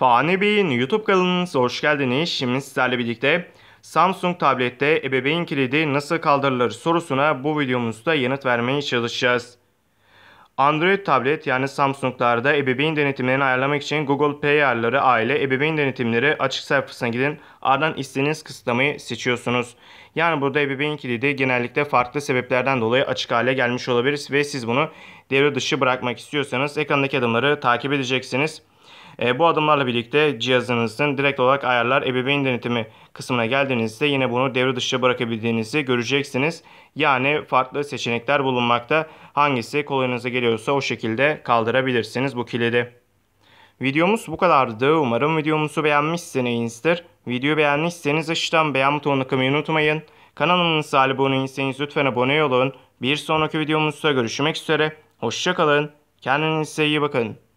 Fani Bey'in YouTube kanalınıza hoş geldiniz. Şimdi sizlerle birlikte Samsung tablette ebeveyn kilidi nasıl kaldırılır sorusuna bu videomuzda yanıt vermeye çalışacağız. Android tablet yani Samsung'larda ebeveyn denetimlerini ayarlamak için Google Play ayarları aile ebeveyn denetimleri açık sayfasına gidin. Ardından istediğiniz kısıtlamayı seçiyorsunuz. Yani burada ebeveyn kilidi genellikle farklı sebeplerden dolayı açık hale gelmiş olabilir ve siz bunu devre dışı bırakmak istiyorsanız ekrandaki adımları takip edeceksiniz. E, bu adımlarla birlikte cihazınızın direkt olarak ayarlar ebeveyn denetimi kısmına geldiğinizde yine bunu devre dışı bırakabildiğinizi göreceksiniz. Yani farklı seçenekler bulunmakta. Hangisi kolayınıza geliyorsa o şekilde kaldırabilirsiniz bu kilidi. Videomuz bu kadardı. Umarım videomuzu beğenmişsinizdir. Videoyu beğenmişseniz aşağıdan beğen butonuna tıklamayı unutmayın. Kanalımıza abone değilseniz lütfen abone olun. Bir sonraki videomuzda görüşmek üzere. Hoşçakalın. Kendinize iyi bakın.